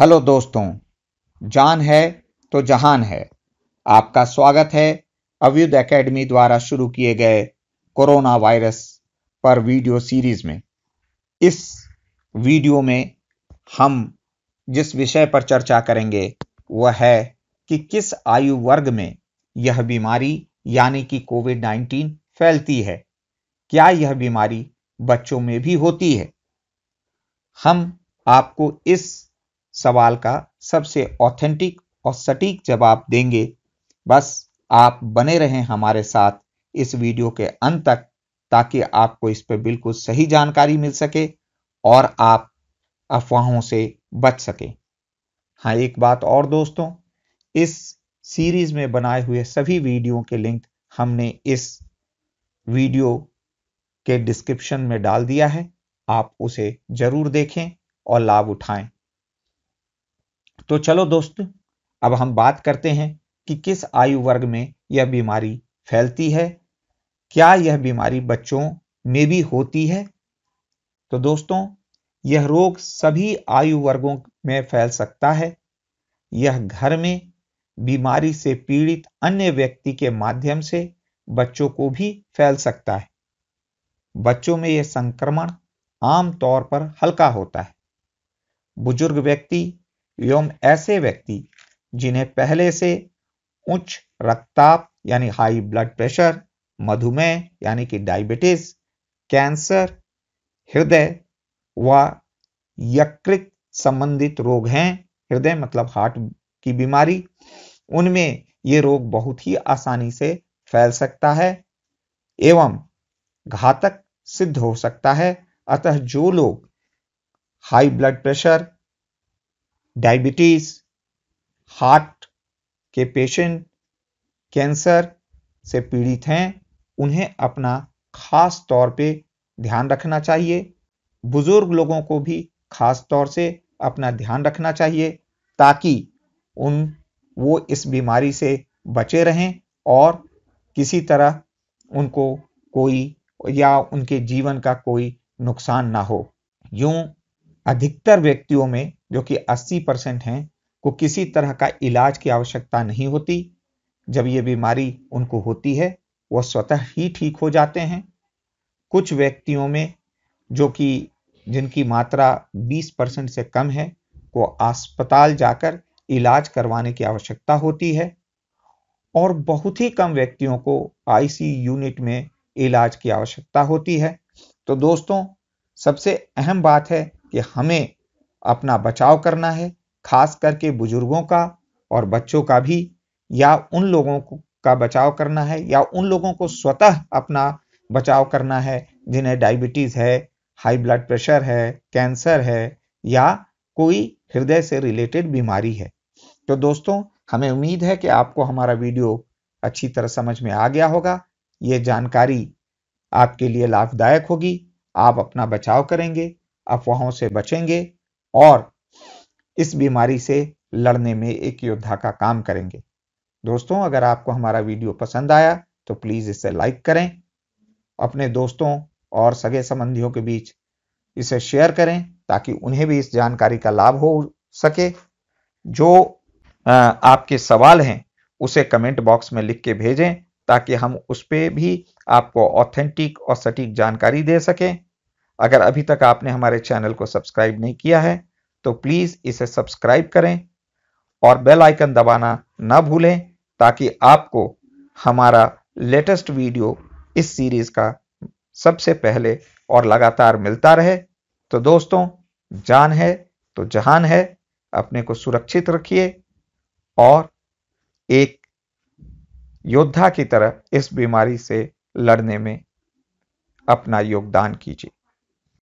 hello दोस्तों जान है तो जहान है आपका स्वागत है अव्युद एकेडमी द्वारा शुरू किए गए कोरोना वायरस पर वीडियो सीरीज में इस वीडियो में हम जिस विषय पर चर्चा करेंगे वह है कि किस आयु वर्ग में यह बीमारी यानी कि कोविड नाइन्टीन फैलती है क्या यह बीमारी बच्चों में भी होती है हम आपको इस सवाल का सबसे ऑथेंटिक और सटीक जवाब देंगे बस आप बने रहें हमारे साथ इस वीडियो के अंत तक ताकि आपको इस पर बिल्कुल सही जानकारी मिल सके और आप अफवाहों से बच सके हाँ एक बात और दोस्तों इस सीरीज में बनाए हुए सभी वीडियो के लिंक हमने इस वीडियो के डिस्क्रिप्शन में डाल दिया है आप उसे जरूर देखें और लाभ उठाएं तो चलो दोस्त अब हम बात करते हैं कि किस आयु वर्ग में यह बीमारी फैलती है क्या यह बीमारी बच्चों में भी होती है तो दोस्तों यह रोग सभी आयु वर्गों में फैल सकता है यह घर में बीमारी से पीड़ित अन्य व्यक्ति के माध्यम से बच्चों को भी फैल सकता है बच्चों में यह संक्रमण आमतौर पर हल्का होता है बुजुर्ग व्यक्ति एवं ऐसे व्यक्ति जिन्हें पहले से उच्च रक्ताप यानी हाई ब्लड प्रेशर मधुमेह यानी कि डायबिटीज कैंसर हृदय व यकृत संबंधित रोग हैं हृदय मतलब हार्ट की बीमारी उनमें ये रोग बहुत ही आसानी से फैल सकता है एवं घातक सिद्ध हो सकता है अतः जो लोग high blood pressure diabetes heart के पेशेंट कैंसर से पीड़ित हैं उन्हें अपना खास तौर पे ध्यान रखना चाहिए बुज़ुर्ग लोगों को भी खास तौर से अपना ध्यान रखना चाहिए ताकि उन वो इस बीमारी से बचे रहें और किसी तरह उनको कोई या उनके जीवन का कोई नुकसान ना हो यूं अधिकतर व्यक्तियों में जो कि 80 परसेंट हैं को किसी तरह का इलाज की आवश्यकता नहीं होती जब ये बीमारी उनको होती है वह स्वतः ही ठीक हो जाते हैं कुछ व्यक्तियों में जो कि जिनकी मात्रा 20 परसेंट से कम है को अस्पताल जाकर इलाज करवाने की आवश्यकता होती है और बहुत ही कम व्यक्तियों को आईसी यूनिट में इलाज की आवश्यकता होती है तो दोस्तों सबसे अहम बात है कि हमें अपना बचाव करना है खास करके बुजुर्गों का और बच्चों का भी या उन लोगों का बचाव करना है या उन लोगों को स्वतः अपना बचाव करना है जिन्हें डायबिटीज़ है हाई ब्लड प्रेशर है कैंसर है या कोई हृदय से रिलेटेड बीमारी है तो दोस्तों हमें उम्मीद है कि आपको हमारा वीडियो अच्छी तरह समझ में आ गया होगा ये जानकारी आपके लिए लाभदायक होगी आप अपना बचाव करेंगे अफवाहों से बचेंगे और इस बीमारी से लड़ने में एक योद्धा का काम करेंगे दोस्तों अगर आपको हमारा वीडियो पसंद आया तो प्लीज़ इसे लाइक करें अपने दोस्तों और सगे संबंधियों के बीच इसे शेयर करें ताकि उन्हें भी इस जानकारी का लाभ हो सके जो आपके सवाल हैं उसे कमेंट बॉक्स में लिख के भेजें ताकि हम उस पर भी आपको ऑथेंटिक और सटीक जानकारी दे सकें अगर अभी तक आपने हमारे चैनल को सब्सक्राइब नहीं किया है तो प्लीज़ इसे सब्सक्राइब करें और बेल आइकन दबाना ना भूलें ताकि आपको हमारा लेटेस्ट वीडियो इस सीरीज़ का सबसे पहले और लगातार मिलता रहे तो दोस्तों जान है तो जहान है अपने को सुरक्षित रखिए और एक योद्धा की तरह इस बीमारी से लड़ने में अपना योगदान कीजिए